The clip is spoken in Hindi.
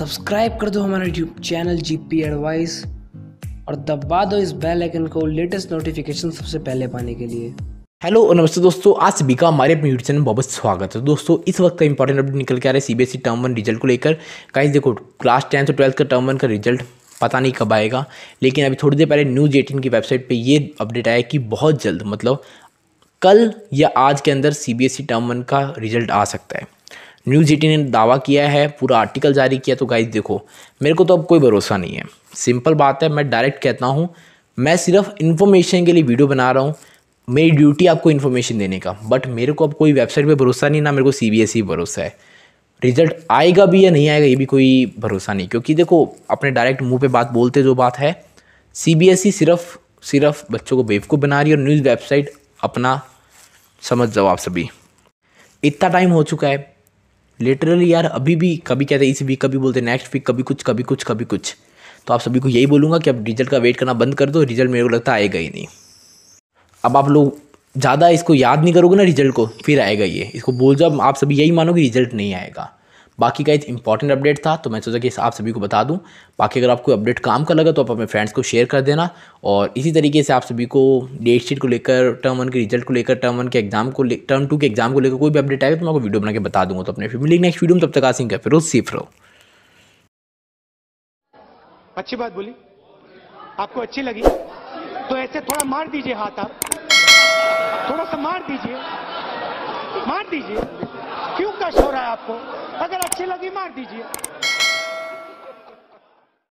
सब्सक्राइब कर दो हमारा YouTube channel G P advice और दबा दो इस बेल आइकन को लेटेस्ट नोटिफिकेशन सबसे पहले पाने के लिए हेलो नमस्ते दोस्तों आज सभी का हमारे अपने यूट्यूब चैनल में बहुत स्वागत है दोस्तों इस वक्त का इंपॉर्टेंट अपडेट निकल के आ रहा है सी टर्म वन रिजल्ट को लेकर कहीं देखो क्लास टेंथ और ट्वेल्थ का टर्म वन का रिजल्ट पता नहीं कब आएगा लेकिन अभी थोड़ी देर पहले न्यूज एटीन की वेबसाइट पे ये अपडेट आया कि बहुत जल्द मतलब कल या आज के अंदर C B S E term one का रिजल्ट आ सकता है न्यूज़ एटीन ने दावा किया है पूरा आर्टिकल जारी किया तो गाइज देखो मेरे को तो अब कोई भरोसा नहीं है सिंपल बात है मैं डायरेक्ट कहता हूँ मैं सिर्फ इन्फॉर्मेशन के लिए वीडियो बना रहा हूँ मेरी ड्यूटी आपको इन्फॉर्मेशन देने का बट मेरे को अब कोई वेबसाइट पे भरोसा नहीं ना मेरे को सी बी एस ई भरोसा है रिजल्ट आएगा भी या नहीं आएगा ये भी कोई भरोसा नहीं क्योंकि देखो अपने डायरेक्ट मुंह पे बात बोलते जो बात है सी बी एस ई सिर्फ सिर्फ बच्चों को बेवकूफ़ बना रही है और न्यूज़ वेबसाइट अपना समझ जाओ आप सभी इतना टाइम हो चुका है लिटरली यार अभी भी कभी कहते हैं इस वीक कभी बोलते हैं नेक्स्ट वीक कभी कुछ कभी कुछ कभी कुछ तो आप सभी को यही बोलूँगा कि आप रिजल्ट का वेट करना बंद कर दो रिजल्ट मेरे को लगता आएगा ही नहीं अब आप लोग ज़्यादा इसको याद नहीं करोगे ना रिजल्ट को फिर आएगा ये इसको बोल जाओ आप सभी यही मानोगे रिजल्ट नहीं आएगा बाकी का एक इंपॉर्टेंट अपडेट था तो मैं सोचा कि आप सभी को बता दूं बाकी अगर आपको अपडेट काम का लगा तो आप अपने फ्रेंड्स को शेयर कर देना और इसी तरीके से आप सभी को डेट शीट को लेकर टर्म वन के रिजल्ट को लेकर टर्म वन के एग्जाम को टर्म टू के एग्जाम को लेकर कोई भी अपडेट आएगा तो मैं आपको वीडियो बना के बता दूंगा तो अपने फिर फैमिली नेक्स्ट वीडियो में तब तक आसिंग का फिर सीफ रहो अच्छी बात बोली आपको अच्छी लगी तो ऐसे थोड़ा मार दीजिए हाथ आप थोड़ा सा मार दीजिए मार दीजिए क्यों कष्ट हो रहा है आपको अगर अच्छी लगी मार दीजिए